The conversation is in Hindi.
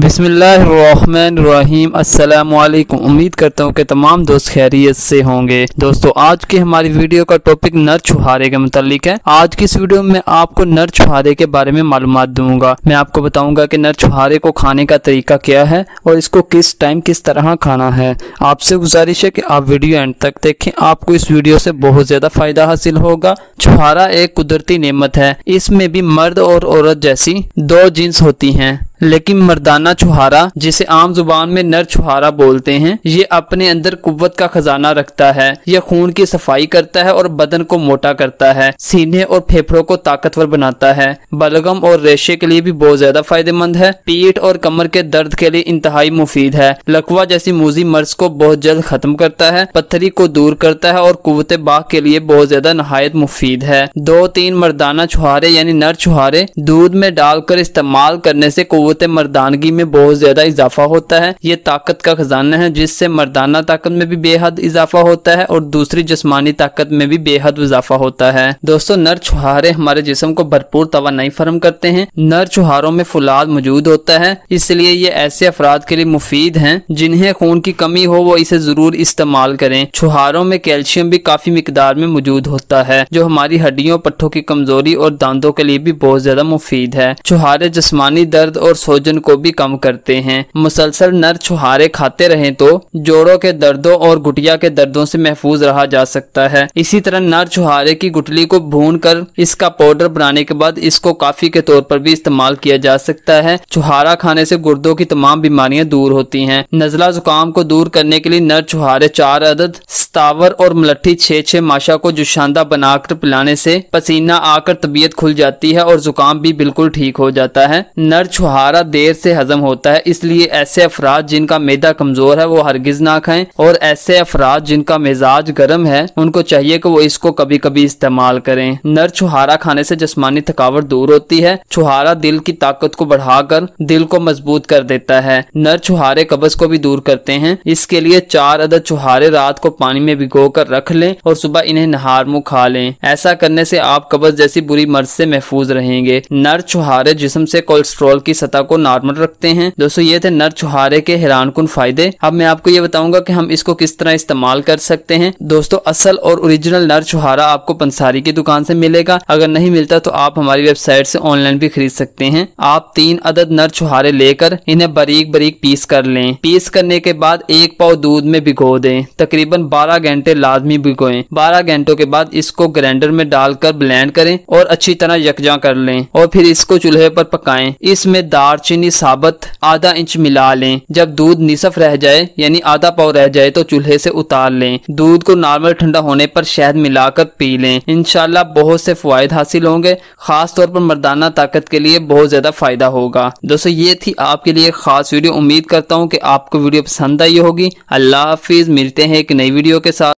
बिसमीम असलकुम उम्मीद करता हूँ कि तमाम दोस्त खैरियत से होंगे दोस्तों आज की हमारी वीडियो का टॉपिक नर छुहारे के मतलब है आज की इस वीडियो में आपको नर छुहारे के बारे में मालूम दूंगा मैं आपको बताऊंगा कि नर छुहारे को खाने का तरीका क्या है और इसको किस टाइम किस तरह खाना है आपसे गुजारिश है कि आप वीडियो एंड तक देखें आपको इस वीडियो से बहुत ज़्यादा फायदा हासिल होगा छुहारा एक कुदरती नेमत है इसमें भी मर्द और औरत जैसी दो जीन्स होती हैं लेकिन मर्दाना छुहारा जिसे आम जुबान में नर छुहारा बोलते हैं ये अपने अंदर कुत का खजाना रखता है यह खून की सफाई करता है और बदन को मोटा करता है सीने और फेफड़ों को ताकतवर बनाता है बलगम और रेशे के लिए भी बहुत ज्यादा फायदेमंद है पीठ और कमर के दर्द के लिए इंतहाई मुफीद है लकवा जैसी मूजी मर्ज को बहुत जल्द खत्म करता है पत्थरी को दूर करता है और कुत बाग के लिए बहुत ज्यादा नहायत मुफीद है दो तीन मर्दाना छुहारे यानी नर छुहारे दूध में डालकर इस्तेमाल करने से कुत कुत मर्दानगी में बहुत ज़्यादा इजाफा होता है ये ताकत का ख़जाना है जिससे मर्दाना ताकत में भी बेहद इजाफा होता है और दूसरी जिसमानी ताकत में भी बेहद इजाफा होता है दोस्तों नर छुहारे हमारे जिसम को भरपूर तोानाई फरम करते हैं नर छुहारों में फुलाद मौजूद होता है इसलिए ये ऐसे अफराद के लिए मुफीद है जिन्हें खून की कमी हो वो इसे ज़रूर इस्तेमाल करें छुहारों में कैल्शियम भी काफ़ी मकदार में मौजूद होता है जो हमारी हड्डियों पट्ठों की कमजोरी और दांतों के लिए भी बहुत ज़्यादा मुफीद है छुहारे जिसमानी दर्द और और सोजन को भी कम करते हैं मुसलसल नर छुहारे खाते रहे तो जोड़ों के दर्दों और गुटिया के दर्दों से महफूज रहा जा सकता है इसी तरह नर छुहारे की गुटली को भून कर इसका पाउडर बनाने के बाद इसको काफी के तौर पर भी इस्तेमाल किया जा सकता है छुहारा खाने से गुर्दों की तमाम बीमारियां दूर होती हैं नजला जुकाम को दूर करने के लिए नर छुहारे चार अदद स्तावर और मलट्ठी छः छः माशा को जुशांदा बनाकर पिलाने से पसीना आकर तबीयत खुल जाती है और जुकाम भी बिल्कुल ठीक हो जाता है नर छुहारा खारा देर से हजम होता है इसलिए ऐसे अफराद जिनका मैदा कमजोर है वो हरगिज ना खाएं और ऐसे अफराद जिनका मिजाज गर्म है उनको चाहिए कि वो इसको कभी कभी इस्तेमाल करें नर छुहारा खाने से जिसमानी थकावट दूर होती है छुहारा दिल की ताकत को बढ़ाकर दिल को मजबूत कर देता है नर छुहारे कब्ज को भी दूर करते हैं इसके लिए चार अदर छुहारे रात को पानी में भिगो कर रख लें और सुबह इन्हें नहार मुँह खा लें ऐसा करने से आप कब्ज जैसी बुरी मर्ज से महफूज रहेंगे नर छुहारे जिसम से कोलेस्ट्रोल की सतह सतह को नॉर्मल रखते हैं दोस्तों ये थे नर छुहारे के हैरान कन फायदे अब मैं आपको ये बताऊंगा कि हम इसको किस तरह इस्तेमाल कर सकते हैं दोस्तों असल और ओरिजिनल नर छुहारा आपको पंसारी की दुकान से मिलेगा अगर नहीं मिलता तो आप हमारी वेबसाइट से ऑनलाइन भी खरीद सकते हैं आप तीन अदद नर छुहारे लेकर इन्हें बारीक बारीक पीस कर ले पीस करने के बाद एक पाव दूध में भिगो दे तकरीबन बारह घंटे लाजमी भिगोए बारह घंटों के बाद इसको ग्राइंडर में डालकर ब्लेंड करें और अच्छी तरह यकजा कर लें और फिर इसको चूल्हे पर पकाएं इसमें दाल दार चीनी साबत आधा इंच मिला लें जब दूध निसफ रह जाए यानी आधा पाव रह जाए तो चूल्हे से उतार लें दूध को नॉर्मल ठंडा होने पर शहद मिलाकर पी लें इनशाला बहुत से फायद हासिल होंगे खास तौर पर मर्दाना ताकत के लिए बहुत ज्यादा फायदा होगा दोस्तों ये थी आपके लिए खास वीडियो उम्मीद करता हूँ की आपको वीडियो पसंद आई होगी अल्लाह हाफिज मिलते हैं एक नई वीडियो के साथ